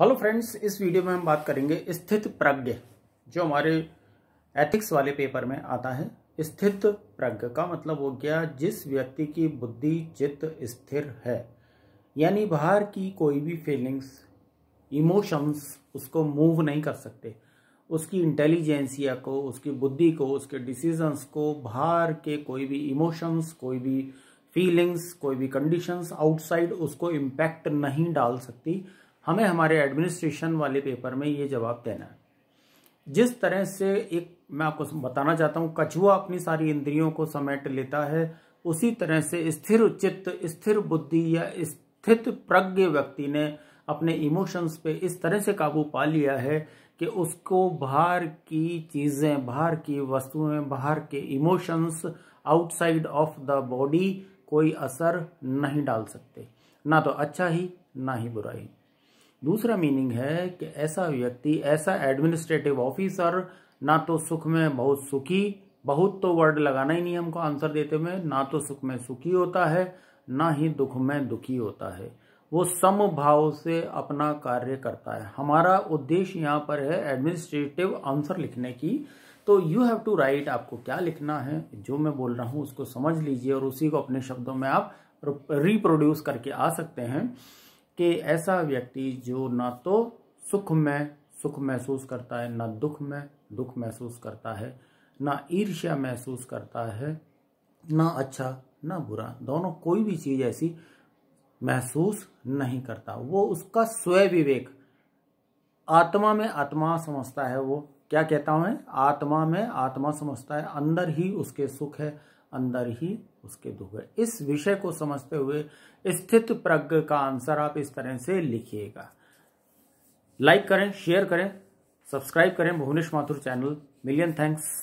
hello friends इस video में हम बात करेंगे स्थित प्रज्ञ जो हमारे एथिक्स वाले पेपर में आता है स्थित प्रज्ञ का मतलब हो गया जिस व्यक्ति की बुद्धि चित्त स्थिर है यानी बाहर की कोई भी फीलिंग्स इमोशंस उसको मूव नहीं कर सकते उसकी इंटेलिजेंसिया को उसकी बुद्धि को उसके डिसीजंस को बाहर के कोई भी इमोशंस कोई भी फीलिंग्स कोई भी कंडीशंस आउटसाइड उसको इम्पैक्ट नहीं डाल सकती हमें हमारे एडमिनिस्ट्रेशन वाले पेपर में ये जवाब देना है जिस तरह से एक मैं आपको बताना चाहता हूँ कछुआ अपनी सारी इंद्रियों को समेट लेता है उसी तरह से स्थिर चित्त स्थिर बुद्धि या स्थित प्रज्ञ व्यक्ति ने अपने इमोशंस पे इस तरह से काबू पा लिया है कि उसको बाहर की चीज़ें बाहर की वस्तुएं बाहर के emotions outside of the body कोई असर नहीं डाल सकते ना तो अच्छा ही ना ही बुरा ही दूसरा मीनिंग है कि ऐसा व्यक्ति ऐसा एडमिनिस्ट्रेटिव ऑफिसर ना तो सुख में बहुत सुखी बहुत तो वर्ड लगाना ही नहीं हमको आंसर देते हुए ना तो सुख में सुखी होता है ना ही दुख में दुखी होता है वो समभाव से अपना कार्य करता है हमारा उद्देश्य यहाँ पर है एडमिनिस्ट्रेटिव आंसर लिखने की तो यू हैव टू राइट आपको क्या लिखना है जो मैं बोल रहा हूँ उसको समझ लीजिए और उसी को अपने शब्दों में आप रिप्रोड्यूस करके आ सकते हैं कि ऐसा व्यक्ति जो ना तो सुख में सुख महसूस करता है ना दुख में दुख महसूस करता है ना ईर्ष्या महसूस करता है ना अच्छा ना बुरा दोनों कोई भी चीज़ ऐसी महसूस नहीं करता वो उसका स्वय विवेक आत्मा में आत्मा समझता है वो क्या कहता मैं आत्मा में आत्मा समझता है अंदर ही उसके सुख है अंदर ही उसके दुख है इस विषय को समझते हुए स्थित प्रज्ञ का आंसर आप इस तरह से लिखिएगा लाइक करें शेयर करें सब्सक्राइब करें Bhuvnesh Mathur channel million thanks